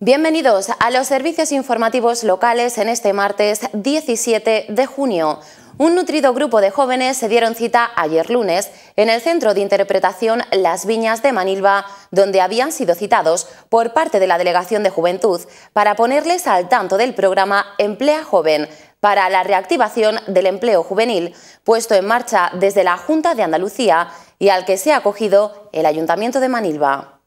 Bienvenidos a los servicios informativos locales en este martes 17 de junio. Un nutrido grupo de jóvenes se dieron cita ayer lunes en el Centro de Interpretación Las Viñas de Manilva, donde habían sido citados por parte de la Delegación de Juventud para ponerles al tanto del programa Emplea Joven para la reactivación del empleo juvenil, puesto en marcha desde la Junta de Andalucía y al que se ha acogido el Ayuntamiento de Manilva.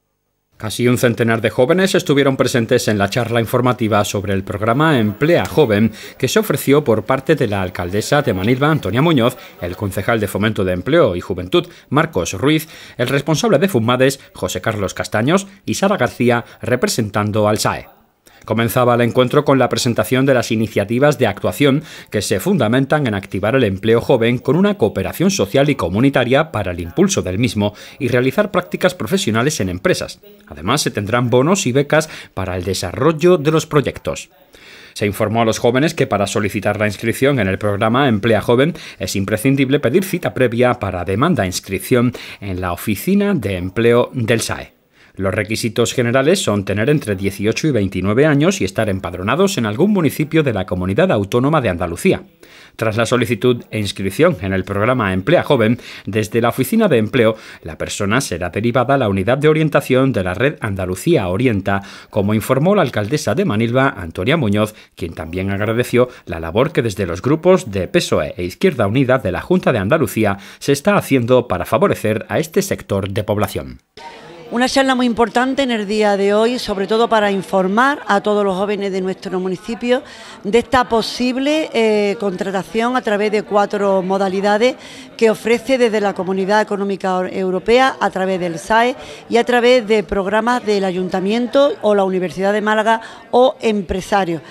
Casi un centenar de jóvenes estuvieron presentes en la charla informativa sobre el programa Emplea Joven que se ofreció por parte de la alcaldesa de Manilva, Antonia Muñoz, el concejal de Fomento de Empleo y Juventud, Marcos Ruiz, el responsable de FUMADES, José Carlos Castaños y Sara García, representando al SAE. Comenzaba el encuentro con la presentación de las iniciativas de actuación que se fundamentan en activar el empleo joven con una cooperación social y comunitaria para el impulso del mismo y realizar prácticas profesionales en empresas. Además, se tendrán bonos y becas para el desarrollo de los proyectos. Se informó a los jóvenes que para solicitar la inscripción en el programa Emplea Joven es imprescindible pedir cita previa para demanda inscripción en la oficina de empleo del SAE. Los requisitos generales son tener entre 18 y 29 años y estar empadronados en algún municipio de la comunidad autónoma de Andalucía. Tras la solicitud e inscripción en el programa Emplea Joven, desde la Oficina de Empleo, la persona será derivada a la unidad de orientación de la red Andalucía Orienta, como informó la alcaldesa de Manilva, Antonia Muñoz, quien también agradeció la labor que desde los grupos de PSOE e Izquierda Unida de la Junta de Andalucía se está haciendo para favorecer a este sector de población. Una charla muy importante en el día de hoy, sobre todo para informar a todos los jóvenes de nuestro municipio de esta posible eh, contratación a través de cuatro modalidades que ofrece desde la Comunidad Económica Europea, a través del SAE y a través de programas del Ayuntamiento o la Universidad de Málaga o empresarios.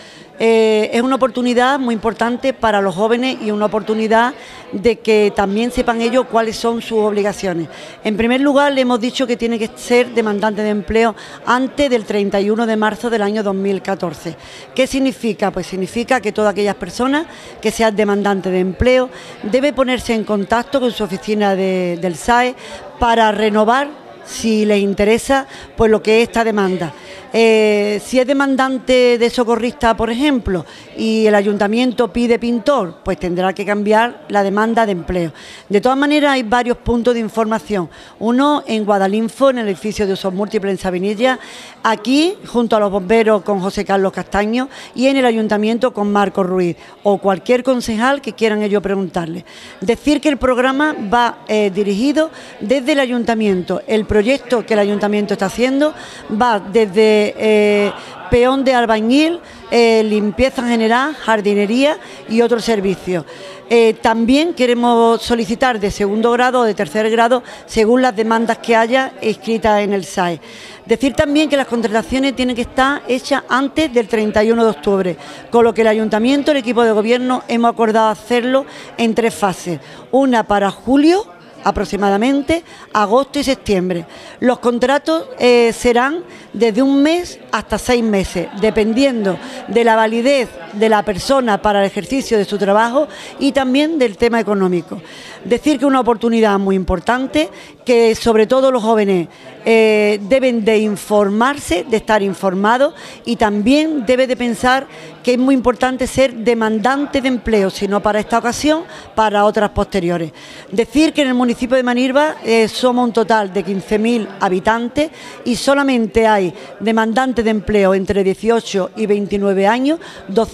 Eh, es una oportunidad muy importante para los jóvenes y una oportunidad de que también sepan ellos cuáles son sus obligaciones. En primer lugar, le hemos dicho que tiene que ser demandante de empleo antes del 31 de marzo del año 2014. ¿Qué significa? Pues significa que todas aquellas personas que sean demandantes de empleo debe ponerse en contacto con su oficina del SAE para renovar si les interesa pues lo que es esta demanda. Eh, si es demandante de socorrista, por ejemplo, y el ayuntamiento pide pintor, pues tendrá que cambiar la demanda de empleo. De todas maneras, hay varios puntos de información. Uno en Guadalinfo, en el edificio de usos múltiples en Sabinilla, aquí junto a los bomberos con José Carlos Castaño y en el ayuntamiento con Marco Ruiz o cualquier concejal que quieran ellos preguntarle. Decir que el programa va eh, dirigido desde el ayuntamiento. El proyecto que el ayuntamiento está haciendo va desde eh, peón de albañil, eh, limpieza general, jardinería y otros servicios. Eh, también queremos solicitar de segundo grado o de tercer grado según las demandas que haya escritas en el SAE. Decir también que las contrataciones tienen que estar hechas antes del 31 de octubre, con lo que el ayuntamiento, el equipo de gobierno hemos acordado hacerlo en tres fases. Una para julio, aproximadamente agosto y septiembre. Los contratos eh, serán desde un mes hasta seis meses, dependiendo de la validez de la persona para el ejercicio de su trabajo y también del tema económico. Decir que una oportunidad muy importante, que sobre todo los jóvenes eh, deben de informarse, de estar informados y también debe de pensar que es muy importante ser demandante de empleo, si no para esta ocasión, para otras posteriores. Decir que en el municipio de Manirva eh, somos un total de 15.000 habitantes y solamente hay demandantes de empleo entre 18 y 29 años,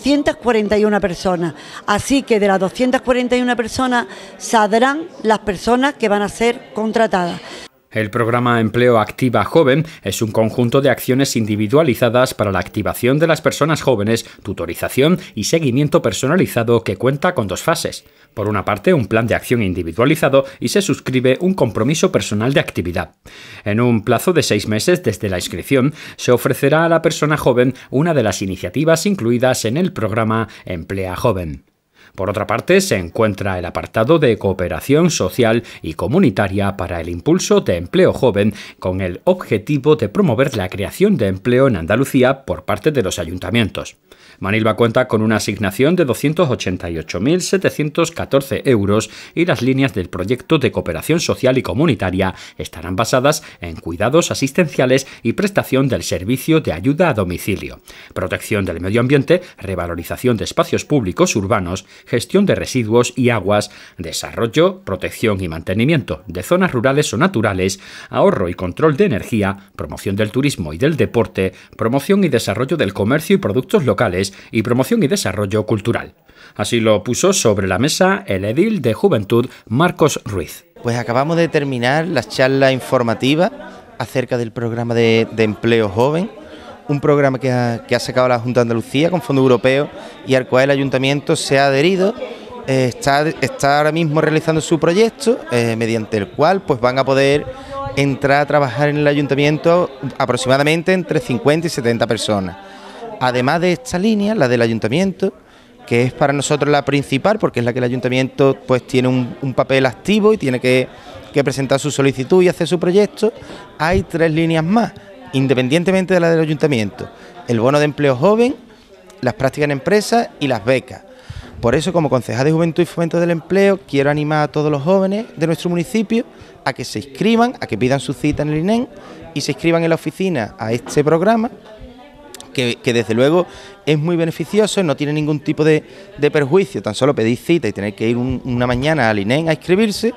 241 personas. Así que de las 241 personas saldrán las personas que van a ser contratadas. El programa Empleo Activa Joven es un conjunto de acciones individualizadas para la activación de las personas jóvenes, tutorización y seguimiento personalizado que cuenta con dos fases. Por una parte, un plan de acción individualizado y se suscribe un compromiso personal de actividad. En un plazo de seis meses desde la inscripción, se ofrecerá a la persona joven una de las iniciativas incluidas en el programa Emplea Joven. Por otra parte, se encuentra el apartado de cooperación social y comunitaria para el impulso de empleo joven con el objetivo de promover la creación de empleo en Andalucía por parte de los ayuntamientos. Manilva cuenta con una asignación de 288.714 euros y las líneas del proyecto de cooperación social y comunitaria estarán basadas en cuidados asistenciales y prestación del servicio de ayuda a domicilio, protección del medio ambiente, revalorización de espacios públicos urbanos, gestión de residuos y aguas, desarrollo, protección y mantenimiento de zonas rurales o naturales, ahorro y control de energía, promoción del turismo y del deporte, promoción y desarrollo del comercio y productos locales y promoción y desarrollo cultural. Así lo puso sobre la mesa el edil de Juventud Marcos Ruiz. Pues acabamos de terminar la charla informativa acerca del programa de, de empleo joven un programa que ha, sacado la Junta de Andalucía con fondo europeo... y al cual el ayuntamiento se ha adherido. Eh, está, ahora mismo realizando su proyecto eh, mediante el cual pues van a poder entrar a trabajar en el ayuntamiento aproximadamente entre 50 y 70 personas. Además de esta línea, la del ayuntamiento, que es para nosotros la principal, porque es la que el ayuntamiento pues tiene un, papel activo y tiene que, que presentar su solicitud y hacer su proyecto, hay tres líneas más independientemente de la del ayuntamiento, el bono de empleo joven, las prácticas en empresas y las becas. Por eso, como concejal de Juventud y Fomento del Empleo, quiero animar a todos los jóvenes de nuestro municipio a que se inscriban, a que pidan su cita en el Inem y se inscriban en la oficina a este programa que, desde luego es muy beneficioso, no tiene ningún tipo de, perjuicio, tan solo pedís cita y tener que ir una mañana al INEM a inscribirse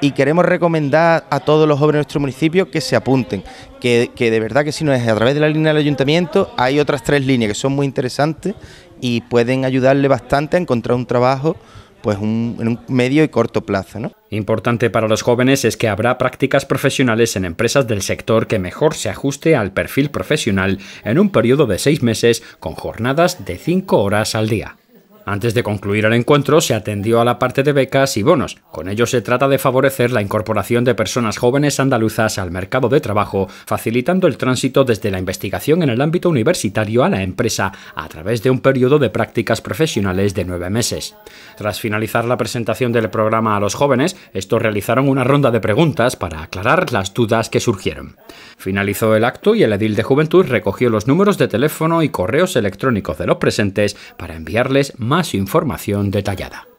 y queremos recomendar a todos los jóvenes de nuestro municipio que se apunten, que, que de verdad que si no es a través de la línea del ayuntamiento hay otras tres líneas que son muy interesantes y pueden ayudarle bastante a encontrar un trabajo pues en un medio y corto plazo. ¿no? Importante para los jóvenes es que habrá prácticas profesionales en empresas del sector que mejor se ajuste al perfil profesional en un periodo de seis meses con jornadas de cinco horas al día. Antes de concluir el encuentro, se atendió a la parte de becas y bonos. Con ello se trata de favorecer la incorporación de personas jóvenes andaluzas al mercado de trabajo, facilitando el tránsito desde la investigación en el ámbito universitario a la empresa a través de un periodo de prácticas profesionales de nueve meses. Tras finalizar la presentación del programa a los jóvenes, estos realizaron una ronda de preguntas para aclarar las dudas que surgieron. Finalizó el acto y el edil de juventud recogió los números de teléfono y correos electrónicos de los presentes para enviarles más más información detallada.